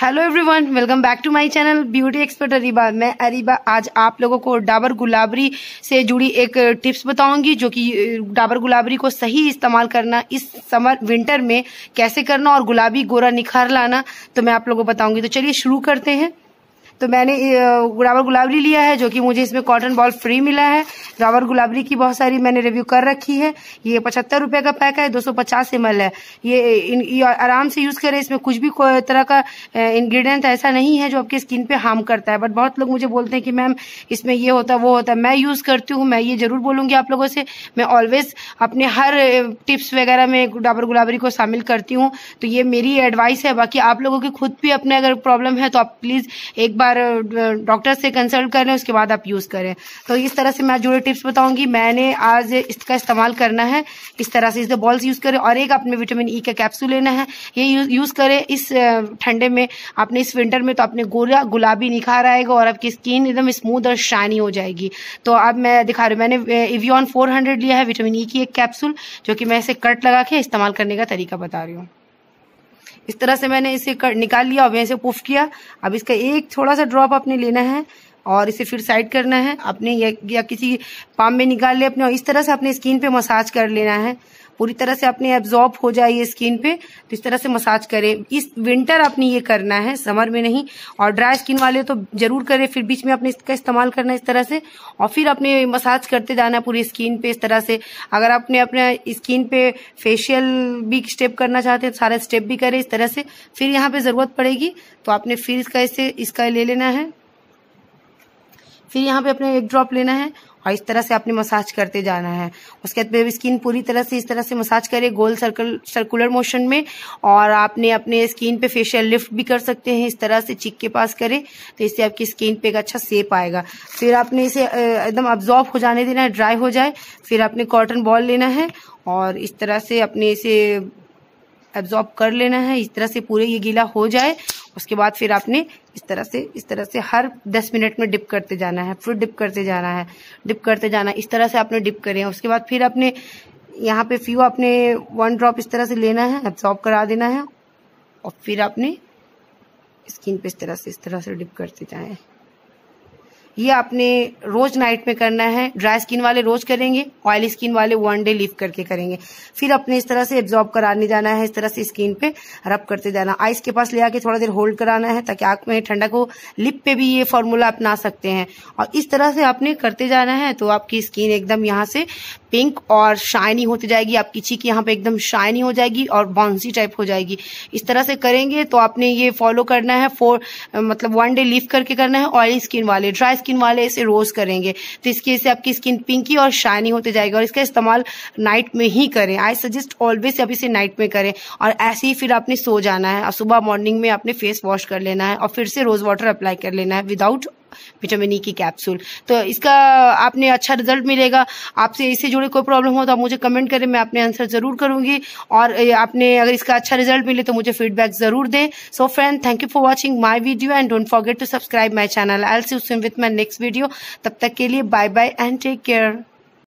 hello everyone welcome back to my channel beauty expert Areeba मैं अरीबा आज आप लोगों को डाबर गुलाबरी से जुड़ी एक टिप्स बताऊंगी जो कि डाबर गुलाबरी को सही इस्तेमाल करना इस समर विंटर में कैसे करना और गुलाबी गोरा निखार लाना तो मैं आप लोगों को बताऊंगी तो चलिए शुरू करते हैं तो मैंने रावर गुलाबरी लिया है जो कि मुझे इसमें कॉटन बॉल फ्री मिला है रावर गुलाबरी की बहुत सारी मैंने रिव्यू कर रखी है ये पचहत्तर रुपये का पैक है दो सौ पचास एम एल है ये, ये आराम से यूज़ करें इसमें कुछ भी तरह का इंग्रेडिएंट ऐसा नहीं है जो आपकी स्किन पे हार्म करता है बट बहुत लोग मुझे बोलते हैं कि मैम इसमें ये होता वो होता मैं यूज़ करती हूँ मैं ये ज़रूर बोलूँगी आप लोगों से मैं ऑलवेज अपने हर टिप्स वगैरह में डाबर गुलाबरी को शामिल करती हूँ तो ये मेरी एडवाइस है बाकी आप लोगों की खुद भी अपने अगर प्रॉब्लम है तो आप प्लीज़ एक बार बार डॉक्टर से कंसल्ट कर लें उसके बाद आप यूज़ करें तो इस तरह से मैं जो टिप्स बताऊंगी मैंने आज इसका इस्तेमाल करना है इस तरह से इसके बॉल्स यूज़ करें और एक आपने विटामिन ई e का कैप्सूल लेना है ये यूज़ करें इस ठंडे में आपने इस विंटर में तो आपने गोरा गुलाबी निखार आएगा और आपकी स्किन एकदम स्मूथ और शाइनी हो जाएगी तो अब मैं दिखा रही हूँ मैंने इवियॉन फोर लिया है विटामिन ई e की एक कैप्सूल जो कि मैं इसे कट लगा के इस्तेमाल करने का तरीका बता रही हूँ इस तरह से मैंने इसे कर, निकाल लिया और वैसे पुफ किया अब इसका एक थोड़ा सा ड्रॉप आपने लेना है और इसे फिर साइड करना है अपने या, या किसी पाम में निकाल ले अपने और इस तरह से अपने स्किन पे मसाज कर लेना है पूरी तरह से अपने एब्जॉर्ब हो जाए ये स्किन पे तो इस तरह से मसाज करें इस विंटर आपने ये करना है समर में नहीं और ड्राई स्किन वाले तो जरूर करें फिर बीच में अपने इसका इस्तेमाल करना इस तरह से और फिर अपने मसाज करते जाना पूरी स्किन पे इस तरह से अगर आपने अपने स्किन पे फेशियल भी स्टेप करना चाहते हैं तो सारा स्टेप भी करें इस तरह से फिर यहाँ पे जरूरत पड़ेगी तो आपने फिर इसका इसे इसका ले लेना है फिर यहाँ पे अपने एक ड्रॉप लेना है और इस तरह से आपने मसाज करते जाना है उसके बाद बेबी स्किन पूरी तरह से इस तरह से मसाज करें गोल सर्कल सर्कुलर मोशन में और आपने अपने स्किन पे फेशियल लिफ्ट भी कर सकते हैं इस तरह से चिक के पास करें तो इससे आपकी स्किन पे एक अच्छा सेप आएगा फिर आपने इसे एकदम अब्जॉर्ब हो जाने देना है ड्राई हो जाए फिर आपने कॉटन बॉल लेना है और इस तरह से अपने इसे एब्जॉर्ब कर लेना है इस तरह से पूरे ये गीला हो जाए उसके बाद फिर आपने इस तरह से इस तरह से हर दस मिनट में डिप करते जाना है फिर डिप करते जाना है डिप करते जाना है इस तरह से आपने डिप करे हैं उसके बाद फिर आपने यहाँ पे फ्यू आपने वन ड्रॉप इस तरह से लेना है एब्जॉर्ब करा देना है और फिर आपने स्किन पे इस तरह से इस तरह से डिप करते जाए ये आपने रोज नाइट में करना है ड्राई स्किन वाले रोज करेंगे ऑयली स्किन वाले वन डे लिफ्ट करके करेंगे फिर अपने इस तरह से एब्जॉर्ब कराने जाना है इस तरह से स्किन पे रब करते जाना आइस के पास ले आके थोड़ा देर होल्ड कराना है ताकि आंख में ठंडा को लिप पे भी ये फॉर्मूला अपना सकते हैं और इस तरह से आपने करते जाना है तो आपकी स्किन एकदम यहाँ से पिंक और शाइनी होती जाएगी आपकी चीक यहाँ पे एकदम शाइनी हो जाएगी और बाउंसी टाइप हो जाएगी इस तरह से करेंगे तो आपने ये फॉलो करना है फोर मतलब वन डे लिफ्ट करके करना है ऑयली स्किन वाले ड्राई स्किन वाले इसे रोज करेंगे तो इसकी से आपकी स्किन पिंकी और शाइनी होते जाएगी और इसका इस्तेमाल नाइट में ही करें आई सजेस्ट ऑलवेज आप इसे नाइट में करें और ऐसे ही फिर आपने सो जाना है और सुबह मॉर्निंग में आपने फेस वॉश कर लेना है और फिर से रोज वाटर अप्लाई कर लेना है विदाउट विटामिन ई e की कैप्सूल तो इसका आपने अच्छा रिजल्ट मिलेगा आपसे इससे जुड़े कोई प्रॉब्लम हो तो आप मुझे कमेंट करें मैं अपने आंसर ज़रूर करूंगी और आपने अगर इसका अच्छा रिजल्ट मिले तो मुझे फीडबैक ज़रूर दें so friend thank you for watching my video and don't forget to subscribe my channel I see with my next video तब तक के लिए bye bye and take care